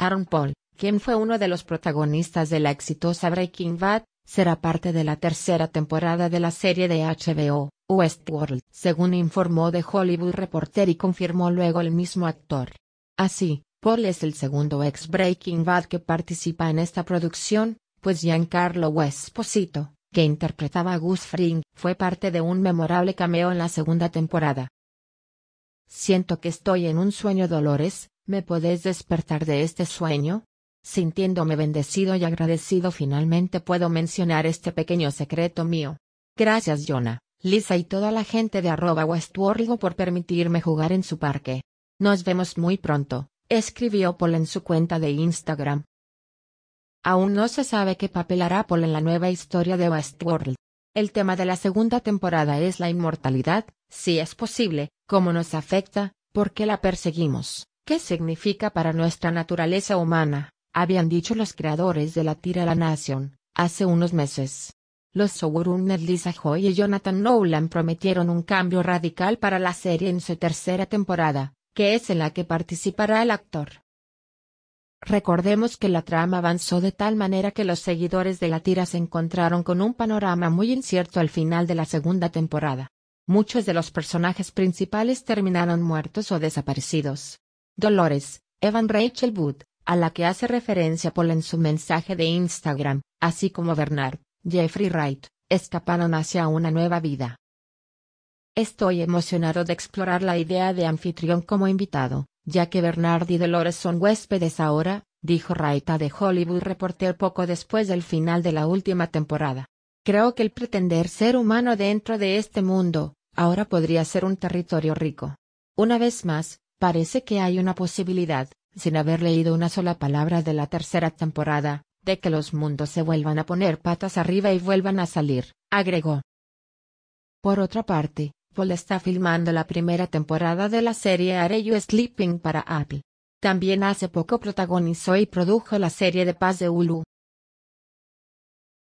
Aaron Paul, quien fue uno de los protagonistas de la exitosa Breaking Bad, será parte de la tercera temporada de la serie de HBO, Westworld, según informó The Hollywood Reporter y confirmó luego el mismo actor. Así, Paul es el segundo ex Breaking Bad que participa en esta producción, pues Giancarlo Esposito, que interpretaba a Gus Fring, fue parte de un memorable cameo en la segunda temporada. Siento que estoy en un sueño Dolores, ¿Me podés despertar de este sueño? Sintiéndome bendecido y agradecido finalmente puedo mencionar este pequeño secreto mío. Gracias Jonah, Lisa y toda la gente de arroba Westworld por permitirme jugar en su parque. Nos vemos muy pronto, escribió Paul en su cuenta de Instagram. Aún no se sabe qué papel hará Paul en la nueva historia de Westworld. El tema de la segunda temporada es la inmortalidad, si es posible, cómo nos afecta, por qué la perseguimos, ¿Qué significa para nuestra naturaleza humana? Habían dicho los creadores de la tira La Nación, hace unos meses. Los showrunners Lisa Joy y Jonathan Nolan prometieron un cambio radical para la serie en su tercera temporada, que es en la que participará el actor. Recordemos que la trama avanzó de tal manera que los seguidores de la tira se encontraron con un panorama muy incierto al final de la segunda temporada. Muchos de los personajes principales terminaron muertos o desaparecidos, Dolores, Evan Rachel Wood, a la que hace referencia Paul en su mensaje de Instagram, así como Bernard, Jeffrey Wright, escaparon hacia una nueva vida. Estoy emocionado de explorar la idea de anfitrión como invitado, ya que Bernard y Dolores son huéspedes ahora, dijo Wright a Hollywood Reporter poco después del final de la última temporada. Creo que el pretender ser humano dentro de este mundo, ahora podría ser un territorio rico. Una vez más, Parece que hay una posibilidad, sin haber leído una sola palabra de la tercera temporada, de que los mundos se vuelvan a poner patas arriba y vuelvan a salir, agregó. Por otra parte, Paul está filmando la primera temporada de la serie Are You Sleeping para Apple. También hace poco protagonizó y produjo la serie de Paz de Hulu,